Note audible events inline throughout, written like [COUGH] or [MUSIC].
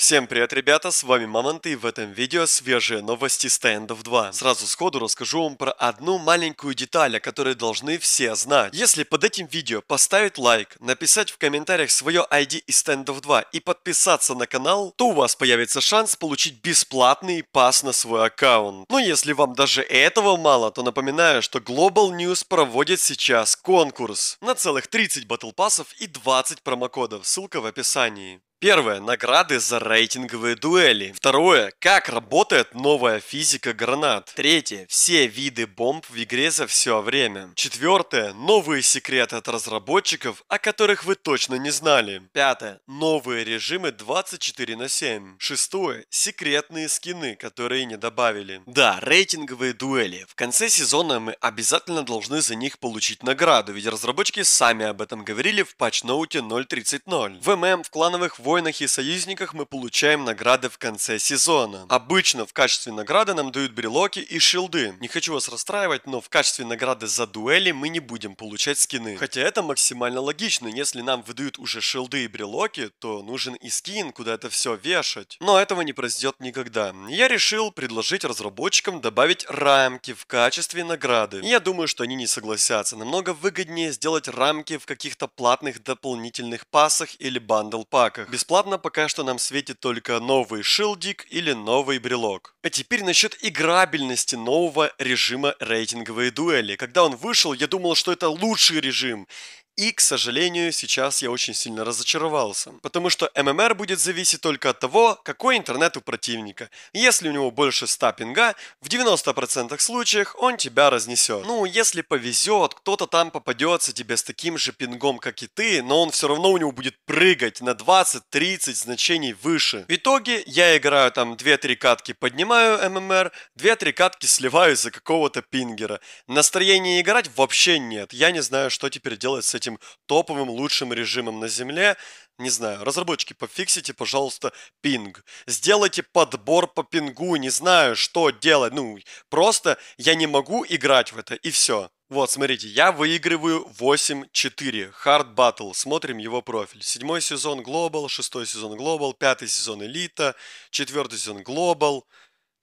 Всем привет, ребята, с вами Мамонт и в этом видео свежие новости Stand of 2. Сразу сходу расскажу вам про одну маленькую деталь, о которой должны все знать. Если под этим видео поставить лайк, написать в комментариях свое ID из Stand of 2 и подписаться на канал, то у вас появится шанс получить бесплатный пас на свой аккаунт. Но ну, если вам даже этого мало, то напоминаю, что Global News проводит сейчас конкурс на целых 30 батл пассов и 20 промокодов, ссылка в описании. Первое. Награды за рейтинговые дуэли. Второе. Как работает новая физика гранат. Третье. Все виды бомб в игре за все время. Четвертое. Новые секреты от разработчиков, о которых вы точно не знали. Пятое. Новые режимы 24 на 7. Шестое. Секретные скины, которые не добавили. Да, рейтинговые дуэли. В конце сезона мы обязательно должны за них получить награду, ведь разработчики сами об этом говорили в патч-ноуте 0.30.0. В ММ в клановых Воинах и союзниках мы получаем награды в конце сезона. Обычно в качестве награды нам дают брелоки и шилды. Не хочу вас расстраивать, но в качестве награды за дуэли мы не будем получать скины. Хотя это максимально логично, если нам выдают уже шилды и брелоки, то нужен и скин, куда это все вешать. Но этого не произойдет никогда. Я решил предложить разработчикам добавить рамки в качестве награды. Я думаю, что они не согласятся. Намного выгоднее сделать рамки в каких-то платных дополнительных пассах или бандл-паках. Без бесплатно пока что нам светит только новый шилдик или новый брелок. А теперь насчет играбельности нового режима рейтинговые дуэли. Когда он вышел, я думал, что это лучший режим. И, к сожалению, сейчас я очень сильно разочаровался, потому что ММР будет зависеть только от того, какой интернет у противника. Если у него больше 100 пинга, в 90% случаев он тебя разнесет. Ну, если повезет, кто-то там попадется тебе с таким же пингом, как и ты, но он все равно у него будет прыгать на 20-30 значений выше. В итоге я играю там 2-3 катки поднимаю ММР, 2-3 катки сливаю за какого-то пингера. Настроения играть вообще нет, я не знаю, что теперь делать с этим топовым лучшим режимом на земле. Не знаю, разработчики, пофиксите, пожалуйста, пинг. Сделайте подбор по пингу, не знаю, что делать. Ну, просто я не могу играть в это, и все. Вот, смотрите, я выигрываю 8-4. Hard Battle. Смотрим его профиль. Седьмой сезон Global, шестой сезон Global, пятый сезон Элита, четвертый сезон Global –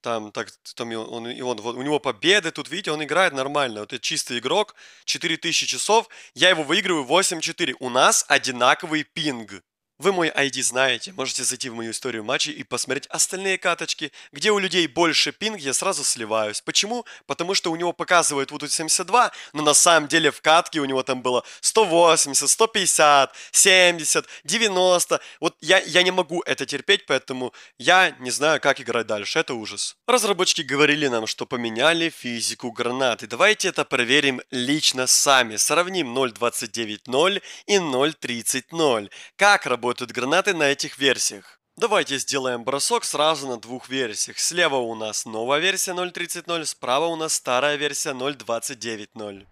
там, так, там он, и он, вот, у него победы, тут, видите, он играет нормально. Вот это чистый игрок, 4000 часов, я его выигрываю 8-4. У нас одинаковый пинг. Вы мой ID знаете, можете зайти в мою историю матчей и посмотреть остальные каточки, где у людей больше пинг, я сразу сливаюсь. Почему? Потому что у него показывают вот тут 72, но на самом деле в катке у него там было 180, 150, 70, 90. Вот я, я не могу это терпеть, поэтому я не знаю, как играть дальше, это ужас. Разработчики говорили нам, что поменяли физику гранаты. Давайте это проверим лично сами. Сравним 0.29.0 и 0.30.0. Как работает работают гранаты на этих версиях. Давайте сделаем бросок сразу на двух версиях. Слева у нас новая версия 0.30.0, справа у нас старая версия 0.29.0.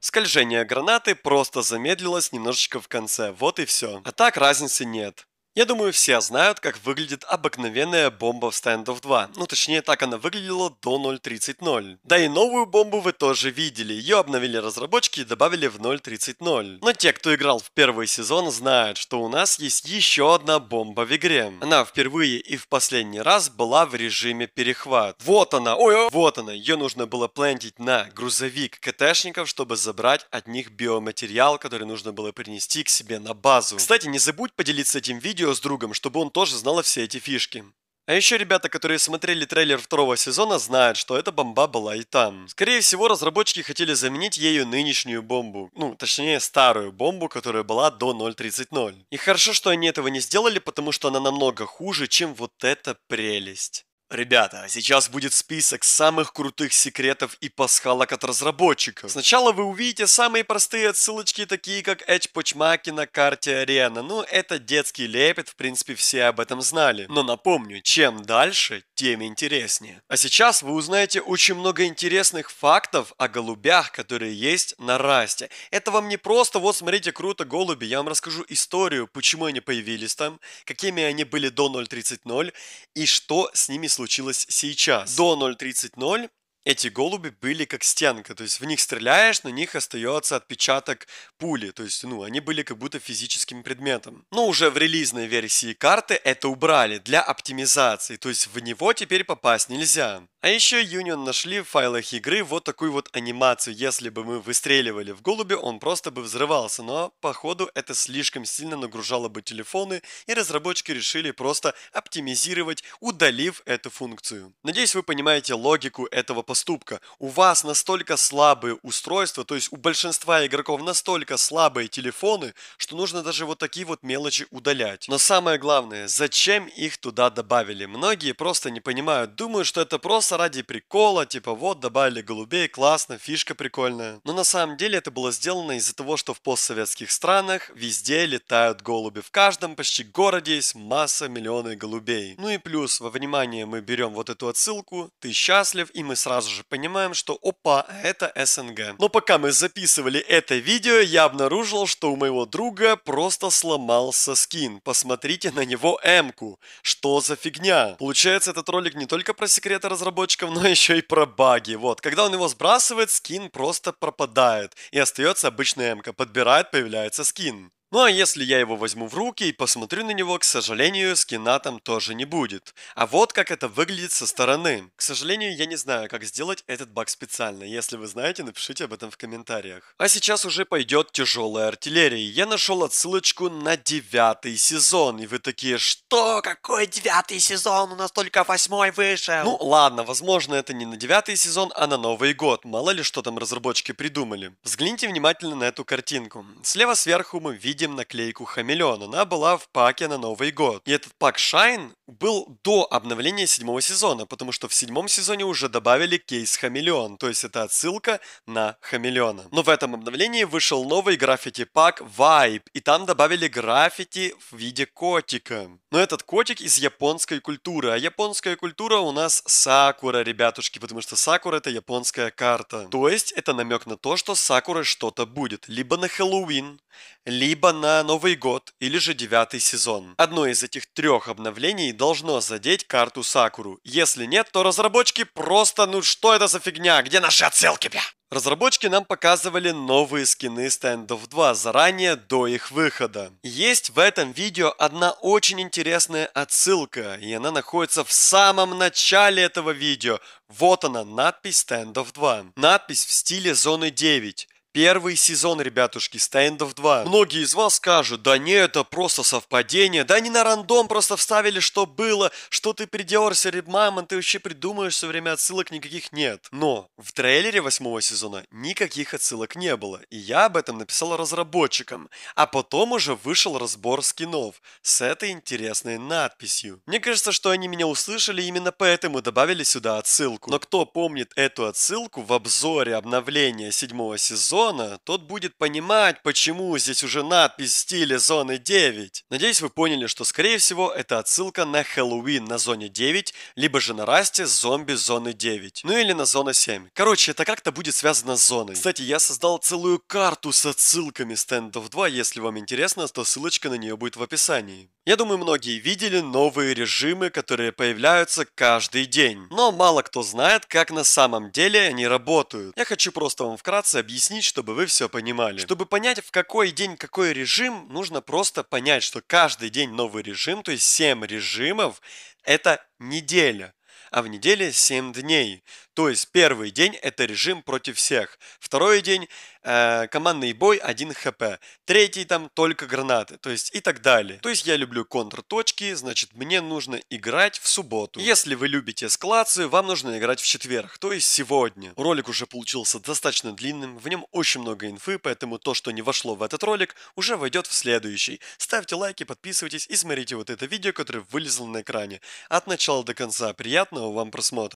Скольжение гранаты просто замедлилось немножечко в конце, вот и все. А так разницы нет. Я думаю, все знают, как выглядит обыкновенная бомба в Standoff 2. Ну, точнее, так она выглядела до 0.30.0. Да и новую бомбу вы тоже видели. Ее обновили разработчики и добавили в 0.30.0. Но те, кто играл в первый сезон, знают, что у нас есть еще одна бомба в игре. Она впервые и в последний раз была в режиме перехват. Вот она, ой, ой вот она. Ее нужно было плантить на грузовик КТшников, чтобы забрать от них биоматериал, который нужно было принести к себе на базу. Кстати, не забудь поделиться этим видео Рио с другом, чтобы он тоже знал все эти фишки. А еще ребята, которые смотрели трейлер второго сезона, знают, что эта бомба была и там. Скорее всего, разработчики хотели заменить ею нынешнюю бомбу. Ну, точнее, старую бомбу, которая была до 0.30. И хорошо, что они этого не сделали, потому что она намного хуже, чем вот эта прелесть. Ребята, сейчас будет список самых крутых секретов и пасхалок от разработчиков. Сначала вы увидите самые простые отсылочки, такие как Edge почмаки на карте Арена. Ну, это детский лепет, в принципе, все об этом знали. Но напомню, чем дальше, тем интереснее. А сейчас вы узнаете очень много интересных фактов о голубях, которые есть на Расте. Это вам не просто, вот смотрите, круто, голуби, я вам расскажу историю, почему они появились там, какими они были до 0.30 и что с ними случилось случилось сейчас. До 0.30.0 эти голуби были как стенка, то есть в них стреляешь, на них остается отпечаток пули, то есть, ну, они были как будто физическим предметом. Но уже в релизной версии карты это убрали для оптимизации, то есть в него теперь попасть нельзя. А еще Union нашли в файлах игры вот такую вот анимацию, если бы мы выстреливали в голуби, он просто бы взрывался, но походу это слишком сильно нагружало бы телефоны, и разработчики решили просто оптимизировать, удалив эту функцию. Надеюсь, вы понимаете логику этого поступка поступка. У вас настолько слабые устройства, то есть у большинства игроков настолько слабые телефоны, что нужно даже вот такие вот мелочи удалять. Но самое главное, зачем их туда добавили? Многие просто не понимают, думают, что это просто ради прикола, типа вот добавили голубей, классно, фишка прикольная. Но на самом деле это было сделано из-за того, что в постсоветских странах везде летают голуби. В каждом почти городе есть масса миллионы голубей. Ну и плюс, во внимание мы берем вот эту отсылку, ты счастлив, и мы сразу сразу же понимаем, что опа, это СНГ. Но пока мы записывали это видео, я обнаружил, что у моего друга просто сломался скин. Посмотрите на него эмку. Что за фигня? Получается, этот ролик не только про секреты разработчиков, [LAUGHS] но еще и про баги. Вот, когда он его сбрасывает, скин просто пропадает. И остается обычная эмка. Подбирает, появляется скин. Ну а если я его возьму в руки и посмотрю на него, к сожалению, скина там тоже не будет. А вот как это выглядит со стороны. К сожалению, я не знаю, как сделать этот баг специально. Если вы знаете, напишите об этом в комментариях. А сейчас уже пойдет тяжелая артиллерия. Я нашел отсылочку на девятый сезон. И вы такие, что? Какой девятый сезон? У нас только восьмой вышел. Ну ладно, возможно это не на девятый сезон, а на Новый год. Мало ли что там разработчики придумали. Взгляните внимательно на эту картинку. Слева сверху мы видим видим наклейку Хамелеон. Она была в паке на Новый год. И этот пак Шайн был до обновления седьмого сезона, потому что в седьмом сезоне уже добавили кейс Хамелеон, то есть это отсылка на Хамелеона. Но в этом обновлении вышел новый граффити пак Vibe, и там добавили граффити в виде котика. Но этот котик из японской культуры, а японская культура у нас Сакура, ребятушки, потому что Сакура это японская карта. То есть это намек на то, что Сакуры что-то будет, либо на Хэллоуин, либо либо на Новый год или же девятый сезон. Одно из этих трех обновлений должно задеть карту Сакуру. Если нет, то разработчики просто ну что это за фигня, где наши отсылки, бля? Разработчики нам показывали новые скины Stand of 2 заранее до их выхода. Есть в этом видео одна очень интересная отсылка, и она находится в самом начале этого видео. Вот она, надпись Stand of 2. Надпись в стиле Зоны 9. Первый сезон, ребятушки, Stand of 2. Многие из вас скажут, да не, это просто совпадение, да они на рандом, просто вставили, что было, что ты придерешься, мамон, ты вообще придумаешь все время, отсылок никаких нет. Но в трейлере восьмого сезона никаких отсылок не было, и я об этом написал разработчикам. А потом уже вышел разбор скинов с этой интересной надписью. Мне кажется, что они меня услышали, именно поэтому добавили сюда отсылку. Но кто помнит эту отсылку в обзоре обновления седьмого сезона, зона, тот будет понимать, почему здесь уже надпись в стиле зоны 9. Надеюсь, вы поняли, что скорее всего это отсылка на Хэллоуин на зоне 9, либо же на расте зомби зоны 9, ну или на зона 7. Короче, это как-то будет связано с зоной. Кстати, я создал целую карту с отсылками стендов 2, если вам интересно, то ссылочка на нее будет в описании. Я думаю, многие видели новые режимы, которые появляются каждый день. Но мало кто знает, как на самом деле они работают. Я хочу просто вам вкратце объяснить, чтобы вы все понимали. Чтобы понять, в какой день какой режим, нужно просто понять, что каждый день новый режим, то есть 7 режимов, это неделя а в неделе 7 дней. То есть первый день это режим против всех, второй день э, командный бой 1 хп, третий там только гранаты, то есть и так далее. То есть я люблю контрточки, значит мне нужно играть в субботу. Если вы любите складцы, вам нужно играть в четверг, то есть сегодня. Ролик уже получился достаточно длинным, в нем очень много инфы, поэтому то, что не вошло в этот ролик, уже войдет в следующий. Ставьте лайки, подписывайтесь и смотрите вот это видео, которое вылезло на экране. От начала до конца приятного вам просмотра.